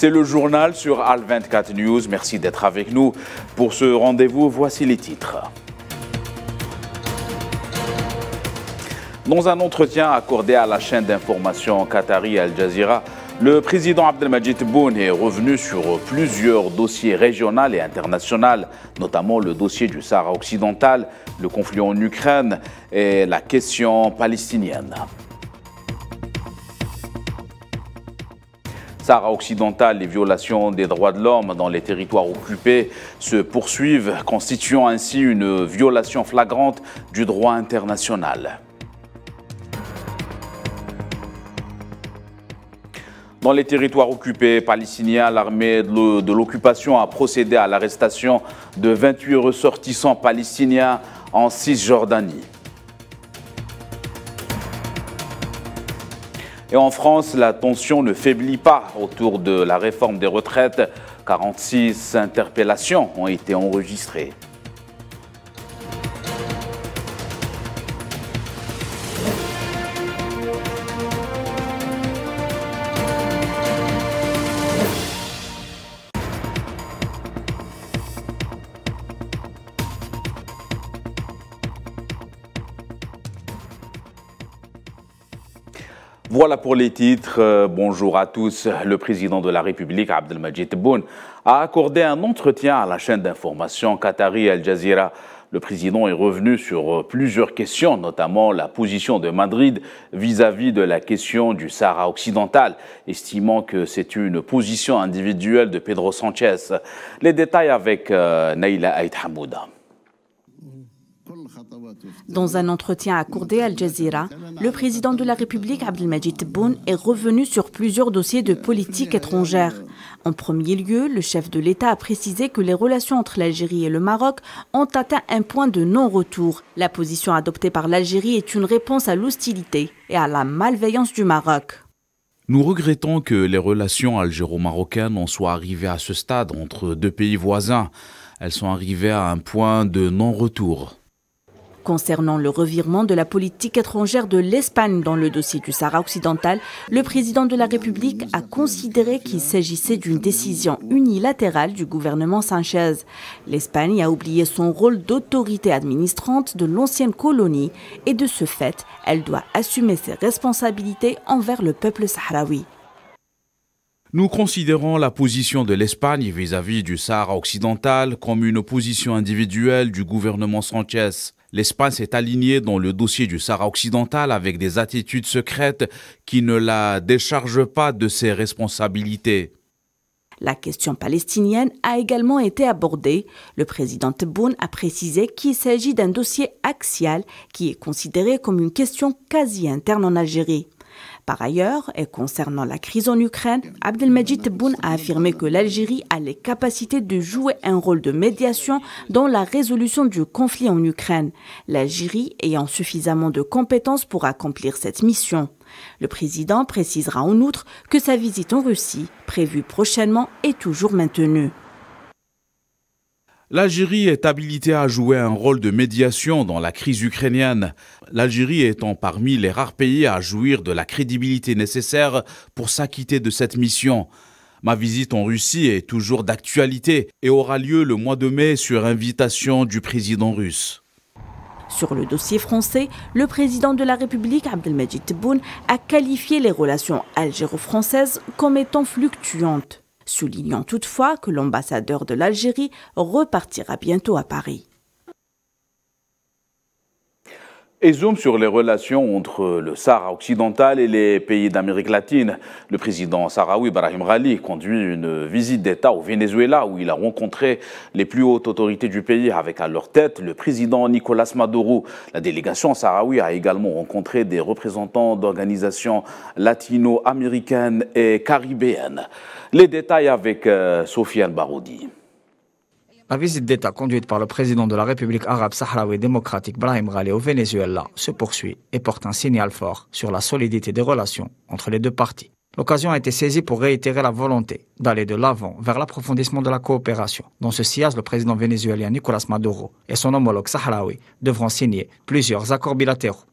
C'est le journal sur Al24 News. Merci d'être avec nous. Pour ce rendez-vous, voici les titres. Dans un entretien accordé à la chaîne d'information Qatari Al Jazeera, le président Abdelmajid Boun est revenu sur plusieurs dossiers régionaux et internationaux, notamment le dossier du Sahara occidental, le conflit en Ukraine et la question palestinienne. Sahara occidental, les violations des droits de l'homme dans les territoires occupés se poursuivent, constituant ainsi une violation flagrante du droit international. Dans les territoires occupés palestiniens, l'armée de l'occupation a procédé à l'arrestation de 28 ressortissants palestiniens en Cisjordanie. Et en France, la tension ne faiblit pas autour de la réforme des retraites. 46 interpellations ont été enregistrées. Voilà pour les titres. Euh, bonjour à tous. Le président de la République, Abdelmajid Boun, a accordé un entretien à la chaîne d'information Qatari Al Jazeera. Le président est revenu sur euh, plusieurs questions, notamment la position de Madrid vis-à-vis de la question du Sahara occidental, estimant que c'est une position individuelle de Pedro Sanchez. Les détails avec euh, Naila Aït Hamouda. Dans un entretien accordé à Al Jazeera, le président de la République, Abdelmajid Tebboune, est revenu sur plusieurs dossiers de politique étrangère. En premier lieu, le chef de l'État a précisé que les relations entre l'Algérie et le Maroc ont atteint un point de non-retour. La position adoptée par l'Algérie est une réponse à l'hostilité et à la malveillance du Maroc. Nous regrettons que les relations algéro-marocaines en soient arrivées à ce stade entre deux pays voisins. Elles sont arrivées à un point de non-retour. Concernant le revirement de la politique étrangère de l'Espagne dans le dossier du Sahara occidental, le président de la République a considéré qu'il s'agissait d'une décision unilatérale du gouvernement Sanchez. L'Espagne a oublié son rôle d'autorité administrante de l'ancienne colonie et de ce fait, elle doit assumer ses responsabilités envers le peuple sahraoui. Nous considérons la position de l'Espagne vis-à-vis du Sahara occidental comme une position individuelle du gouvernement Sanchez. L'Espagne s'est alignée dans le dossier du Sahara occidental avec des attitudes secrètes qui ne la déchargent pas de ses responsabilités. La question palestinienne a également été abordée. Le président Tebboune a précisé qu'il s'agit d'un dossier axial qui est considéré comme une question quasi interne en Algérie. Par ailleurs, et concernant la crise en Ukraine, Abdelmajid Tebboune a affirmé que l'Algérie a les capacités de jouer un rôle de médiation dans la résolution du conflit en Ukraine, l'Algérie ayant suffisamment de compétences pour accomplir cette mission. Le président précisera en outre que sa visite en Russie, prévue prochainement, est toujours maintenue. L'Algérie est habilitée à jouer un rôle de médiation dans la crise ukrainienne, l'Algérie étant parmi les rares pays à jouir de la crédibilité nécessaire pour s'acquitter de cette mission. Ma visite en Russie est toujours d'actualité et aura lieu le mois de mai sur invitation du président russe. Sur le dossier français, le président de la République, Abdelmajid Tebboune, a qualifié les relations algéro-françaises comme étant fluctuantes soulignant toutefois que l'ambassadeur de l'Algérie repartira bientôt à Paris. Et zoom sur les relations entre le Sahara occidental et les pays d'Amérique latine. Le président sahraoui Barahim Rali conduit une visite d'État au Venezuela où il a rencontré les plus hautes autorités du pays avec à leur tête le président Nicolas Maduro. La délégation sahraoui a également rencontré des représentants d'organisations latino-américaines et caribéennes. Les détails avec euh, Sofiane Baroudi. La visite d'État conduite par le président de la République arabe sahraoui démocratique Brahim Ghali au Venezuela se poursuit et porte un signal fort sur la solidité des relations entre les deux parties. L'occasion a été saisie pour réitérer la volonté d'aller de l'avant vers l'approfondissement de la coopération. Dans ce sillage, le président vénézuélien Nicolas Maduro et son homologue sahraoui devront signer plusieurs accords bilatéraux.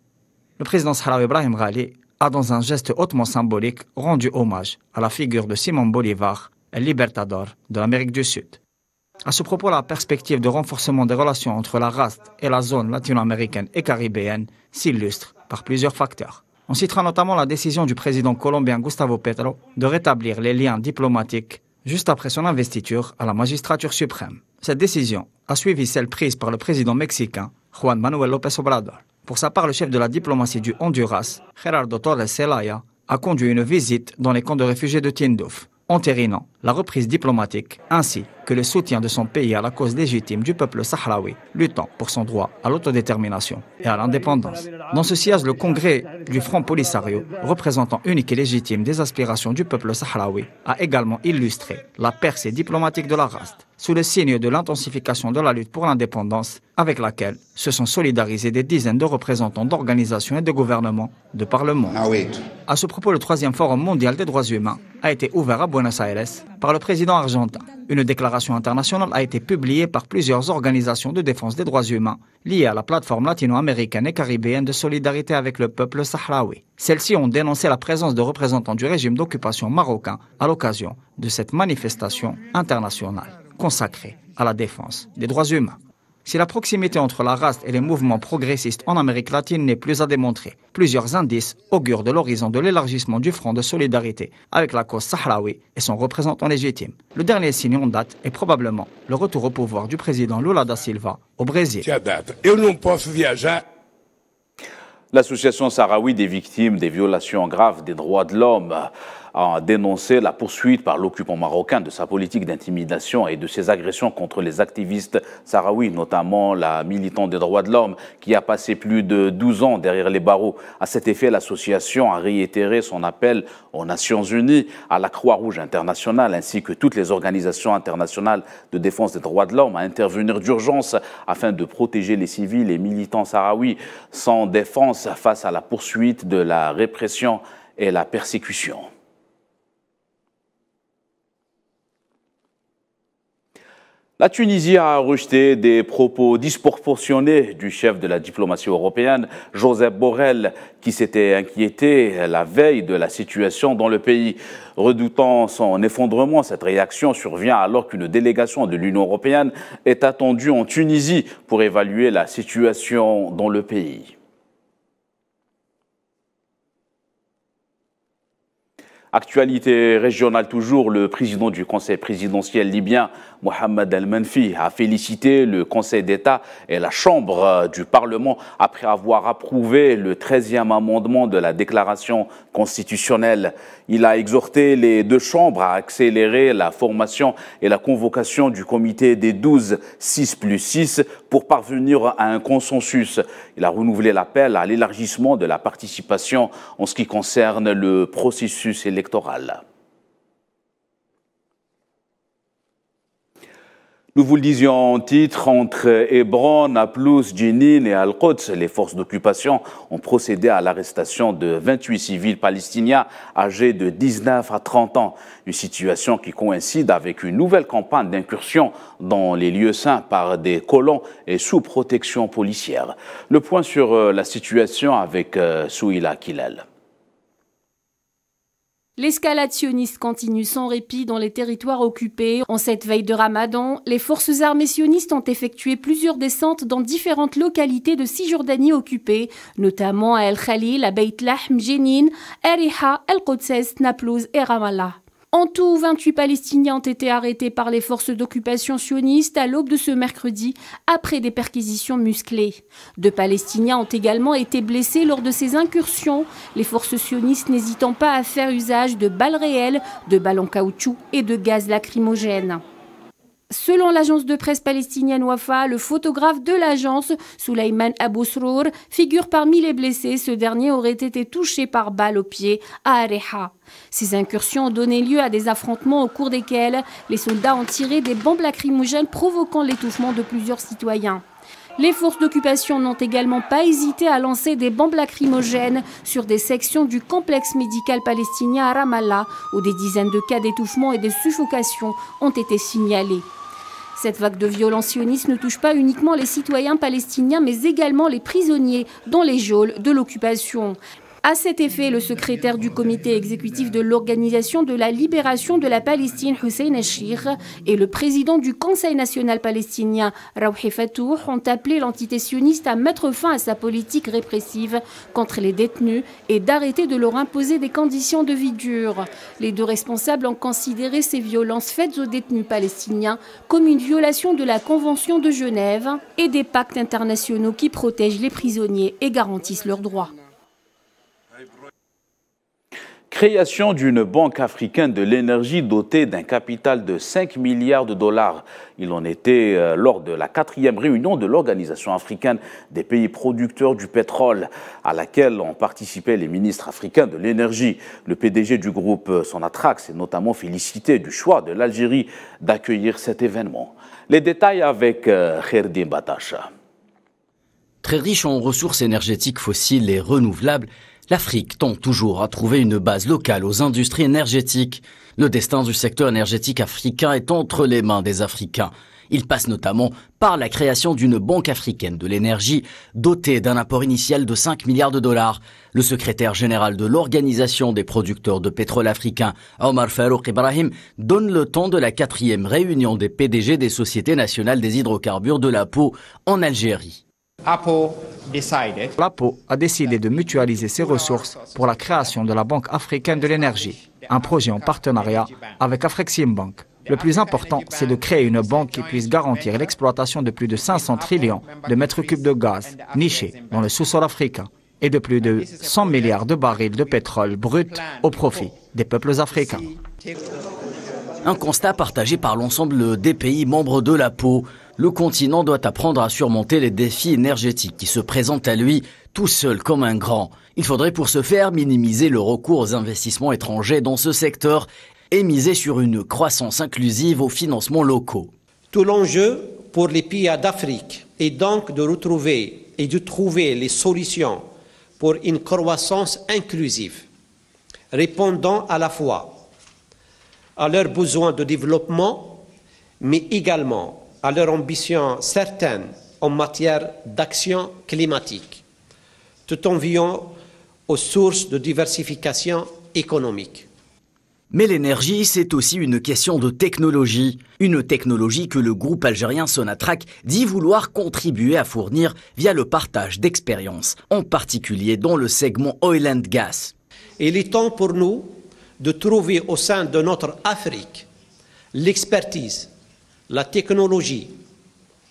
Le président sahraoui Brahim Ghali a, dans un geste hautement symbolique, rendu hommage à la figure de Simon Bolivar, libertador de l'Amérique du Sud. À ce propos, la perspective de renforcement des relations entre la RAST et la zone latino-américaine et caribéenne s'illustre par plusieurs facteurs. On citera notamment la décision du président colombien Gustavo Petro de rétablir les liens diplomatiques juste après son investiture à la magistrature suprême. Cette décision a suivi celle prise par le président mexicain Juan Manuel López Obrador. Pour sa part, le chef de la diplomatie du Honduras, Gerardo Torres Celaya, a conduit une visite dans les camps de réfugiés de Tindouf, entérinant la reprise diplomatique ainsi que le soutien de son pays à la cause légitime du peuple sahraoui, luttant pour son droit à l'autodétermination et à l'indépendance. Dans ce siège, le Congrès du Front Polisario, représentant unique et légitime des aspirations du peuple sahraoui, a également illustré la percée diplomatique de la RAST sous le signe de l'intensification de la lutte pour l'indépendance, avec laquelle se sont solidarisés des dizaines de représentants d'organisations et de gouvernements de par le monde. Ah à ce propos, le troisième forum mondial des droits humains a été ouvert à Buenos Aires par le président argentin une déclaration internationale a été publiée par plusieurs organisations de défense des droits humains liées à la plateforme latino-américaine et caribéenne de solidarité avec le peuple sahraoui. Celles-ci ont dénoncé la présence de représentants du régime d'occupation marocain à l'occasion de cette manifestation internationale consacrée à la défense des droits humains. Si la proximité entre la race et les mouvements progressistes en Amérique latine n'est plus à démontrer, plusieurs indices augurent de l'horizon de l'élargissement du Front de solidarité avec la cause sahraoui et son représentant légitime. Le dernier signe en date est probablement le retour au pouvoir du président Lula da Silva au Brésil. L'association sahraoui des victimes des violations graves des droits de l'homme a dénoncé la poursuite par l'occupant marocain de sa politique d'intimidation et de ses agressions contre les activistes sahraouis, notamment la militante des droits de l'homme qui a passé plus de 12 ans derrière les barreaux. À cet effet, l'association a réitéré son appel aux Nations Unies, à la Croix-Rouge internationale ainsi que toutes les organisations internationales de défense des droits de l'homme à intervenir d'urgence afin de protéger les civils et militants sahraouis sans défense face à la poursuite de la répression et la persécution. La Tunisie a rejeté des propos disproportionnés du chef de la diplomatie européenne, Joseph Borrell, qui s'était inquiété la veille de la situation dans le pays. Redoutant son effondrement, cette réaction survient alors qu'une délégation de l'Union européenne est attendue en Tunisie pour évaluer la situation dans le pays. Actualité régionale toujours, le président du conseil présidentiel libyen, Mohamed Al-Manfi, a félicité le conseil d'État et la chambre euh, du Parlement après avoir approuvé le 13e amendement de la déclaration constitutionnelle. Il a exhorté les deux chambres à accélérer la formation et la convocation du comité des 12 6 plus 6 pour parvenir à un consensus. Il a renouvelé l'appel à l'élargissement de la participation en ce qui concerne le processus électoral nous vous le disions en titre, entre Hébron, Nablus, Jenin et Al-Quds, les forces d'occupation ont procédé à l'arrestation de 28 civils palestiniens âgés de 19 à 30 ans. Une situation qui coïncide avec une nouvelle campagne d'incursion dans les lieux saints par des colons et sous protection policière. Le point sur euh, la situation avec euh, Souila Kilel. L'escalade sioniste continue sans répit dans les territoires occupés. En cette veille de Ramadan, les forces armées sionistes ont effectué plusieurs descentes dans différentes localités de Cisjordanie occupée, notamment à El Khalil, à Beit Lahm, Jenin, Eriha, El Qodsès, Naplouse et Ramallah. En tout, 28 Palestiniens ont été arrêtés par les forces d'occupation sionistes à l'aube de ce mercredi, après des perquisitions musclées. Deux Palestiniens ont également été blessés lors de ces incursions, les forces sionistes n'hésitant pas à faire usage de balles réelles, de ballons caoutchouc et de gaz lacrymogène. Selon l'agence de presse palestinienne Wafa, le photographe de l'agence, Soulayman Srour, figure parmi les blessés. Ce dernier aurait été touché par balle au pied à Areha. Ces incursions ont donné lieu à des affrontements au cours desquels les soldats ont tiré des bombes lacrymogènes provoquant l'étouffement de plusieurs citoyens. Les forces d'occupation n'ont également pas hésité à lancer des bombes lacrymogènes sur des sections du complexe médical palestinien à Ramallah, où des dizaines de cas d'étouffement et de suffocation ont été signalés. Cette vague de violence sioniste ne touche pas uniquement les citoyens palestiniens, mais également les prisonniers dans les geôles de l'occupation. À cet effet, le secrétaire du comité exécutif de l'Organisation de la libération de la Palestine, Hussein Ashir, et le président du Conseil national palestinien, Rawhi Fatouh, ont appelé l'entité sioniste à mettre fin à sa politique répressive contre les détenus et d'arrêter de leur imposer des conditions de vie dures. Les deux responsables ont considéré ces violences faites aux détenus palestiniens comme une violation de la Convention de Genève et des pactes internationaux qui protègent les prisonniers et garantissent leurs droits. Création d'une banque africaine de l'énergie dotée d'un capital de 5 milliards de dollars. Il en était euh, lors de la quatrième réunion de l'Organisation africaine des pays producteurs du pétrole, à laquelle ont participé les ministres africains de l'énergie. Le PDG du groupe euh, Sonatrax est notamment félicité du choix de l'Algérie d'accueillir cet événement. Les détails avec euh, Kherdin Batacha. Très riche en ressources énergétiques fossiles et renouvelables, l'Afrique tend toujours à trouver une base locale aux industries énergétiques. Le destin du secteur énergétique africain est entre les mains des Africains. Il passe notamment par la création d'une banque africaine de l'énergie dotée d'un apport initial de 5 milliards de dollars. Le secrétaire général de l'Organisation des producteurs de pétrole africain, Omar Farouk Ibrahim, donne le temps de la quatrième réunion des PDG des Sociétés nationales des hydrocarbures de la peau en Algérie. L'APO a décidé de mutualiser ses ressources pour la création de la Banque africaine de l'énergie, un projet en partenariat avec Bank. Le plus important, c'est de créer une banque qui puisse garantir l'exploitation de plus de 500 trillions de mètres cubes de gaz nichés dans le sous-sol africain et de plus de 100 milliards de barils de pétrole brut au profit des peuples africains. Un constat partagé par l'ensemble des pays membres de l'APO le continent doit apprendre à surmonter les défis énergétiques qui se présentent à lui tout seul comme un grand. Il faudrait pour ce faire minimiser le recours aux investissements étrangers dans ce secteur et miser sur une croissance inclusive aux financements locaux. Tout l'enjeu pour les pays d'Afrique est donc de retrouver et de trouver les solutions pour une croissance inclusive, répondant à la fois à leurs besoins de développement, mais également à leur ambition certaine en matière d'action climatique, tout en vivant aux sources de diversification économique. Mais l'énergie, c'est aussi une question de technologie. Une technologie que le groupe algérien Sonatrach dit vouloir contribuer à fournir via le partage d'expériences, en particulier dans le segment oil and gas. Il est temps pour nous de trouver au sein de notre Afrique l'expertise la technologie,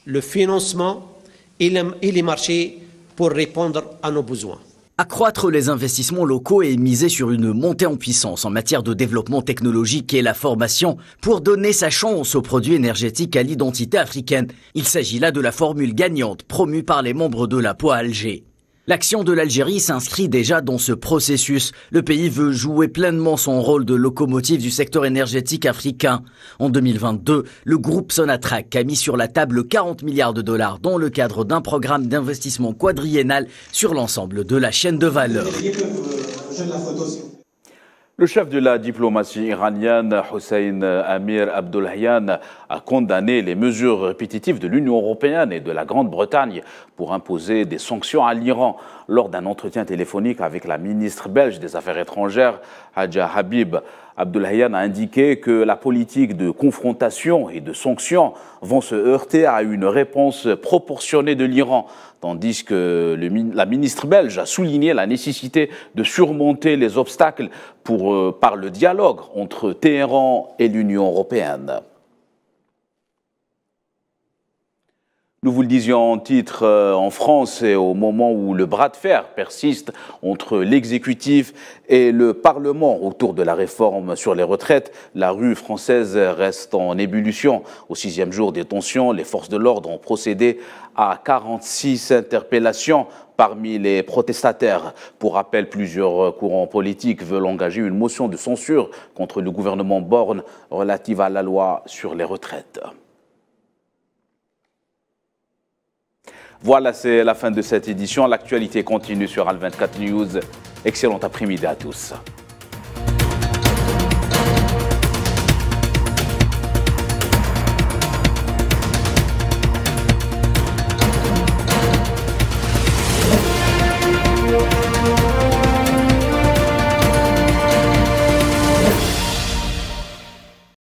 le financement et les marchés pour répondre à nos besoins. Accroître les investissements locaux et miser sur une montée en puissance en matière de développement technologique et la formation pour donner sa chance aux produits énergétiques à l'identité africaine. Il s'agit là de la formule gagnante promue par les membres de la POA Alger. L'action de l'Algérie s'inscrit déjà dans ce processus. Le pays veut jouer pleinement son rôle de locomotive du secteur énergétique africain. En 2022, le groupe Sonatrach a mis sur la table 40 milliards de dollars dans le cadre d'un programme d'investissement quadriennal sur l'ensemble de la chaîne de valeur. Le chef de la diplomatie iranienne, Hossein Amir Abdollahian, a condamné les mesures répétitives de l'Union européenne et de la Grande-Bretagne pour imposer des sanctions à l'Iran. Lors d'un entretien téléphonique avec la ministre belge des Affaires étrangères, Hadja Habib, Abdelhayan a indiqué que la politique de confrontation et de sanctions vont se heurter à une réponse proportionnée de l'Iran, tandis que la ministre belge a souligné la nécessité de surmonter les obstacles pour, euh, par le dialogue entre Téhéran et l'Union européenne. Nous vous le disions en titre, euh, en France, et au moment où le bras de fer persiste entre l'exécutif et le Parlement autour de la réforme sur les retraites, la rue française reste en ébullition. Au sixième jour des tensions, les forces de l'ordre ont procédé à 46 interpellations parmi les protestataires. Pour rappel, plusieurs courants politiques veulent engager une motion de censure contre le gouvernement Borne relative à la loi sur les retraites. Voilà, c'est la fin de cette édition. L'actualité continue sur Al24 News. Excellent après-midi à tous.